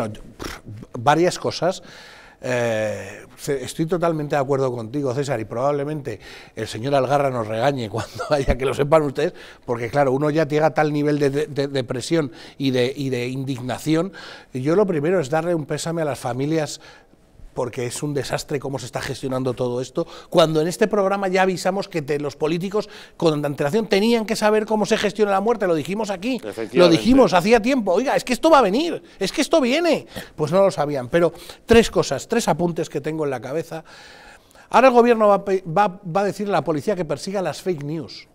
Bueno, varias cosas. Eh, estoy totalmente de acuerdo contigo, César, y probablemente el señor Algarra nos regañe cuando haya que lo sepan ustedes, porque claro, uno ya llega a tal nivel de, depresión y de, indignación. yo lo primero es darle un pésame a las familias porque es un desastre cómo se está gestionando todo esto, cuando en este programa ya avisamos que los políticos con antelación tenían que saber cómo se gestiona la muerte, lo dijimos aquí, lo dijimos hacía tiempo, oiga, es que esto va a venir, es que esto viene, pues no lo sabían, pero tres cosas, tres apuntes que tengo en la cabeza. Ahora el gobierno va, a decir a la policía que persiga las fake news.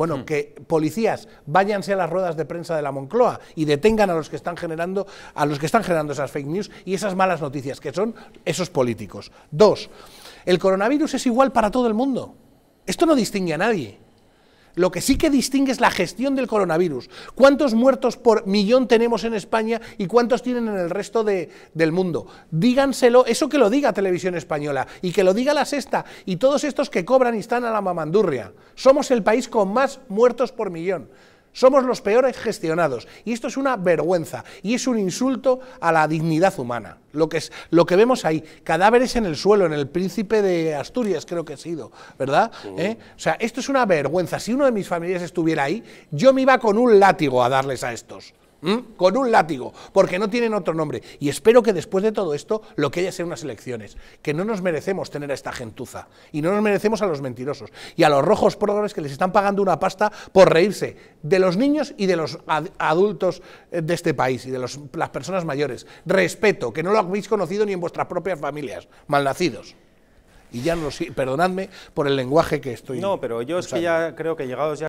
Bueno, hmm. que policías váyanse a las ruedas de prensa de la Moncloa y detengan a los que están generando, a los que están generando esas fake news y esas malas noticias, que son esos políticos. Dos, el coronavirus es igual para todo el mundo. Esto no distingue a nadie. Lo que sí que distingue es la gestión del coronavirus. ¿Cuántos muertos por millón tenemos en España y cuántos tienen en el resto del mundo? Díganselo, eso que lo diga Televisión Española y que lo diga La Sexta y todos estos que cobran y están a la mamandurria. Somos el país con más muertos por millón. Somos los peores gestionados. Y esto es una vergüenza y es un insulto a la dignidad humana. Lo que, es, lo que vemos ahí, cadáveres en el suelo, en el príncipe de Asturias creo que he sido, ¿verdad? ¿Eh? O sea, esto es una vergüenza. Si uno de mis familiares estuviera ahí, yo me iba con un látigo a darles a estos. ¿Mm? con un látigo, porque no tienen otro nombre. Y espero que después de todo esto lo que haya sea unas elecciones, que no nos merecemos tener a esta gentuza y no nos merecemos a los mentirosos y a los rojos progres que les están pagando una pasta por reírse de los niños y de los adultos eh, de este país y de las personas mayores. Respeto, que no lo habéis conocido ni en vuestras propias familias, malnacidos y ya no perdonadme por el lenguaje que estoy. No, pero yo es que ya creo que llegados ya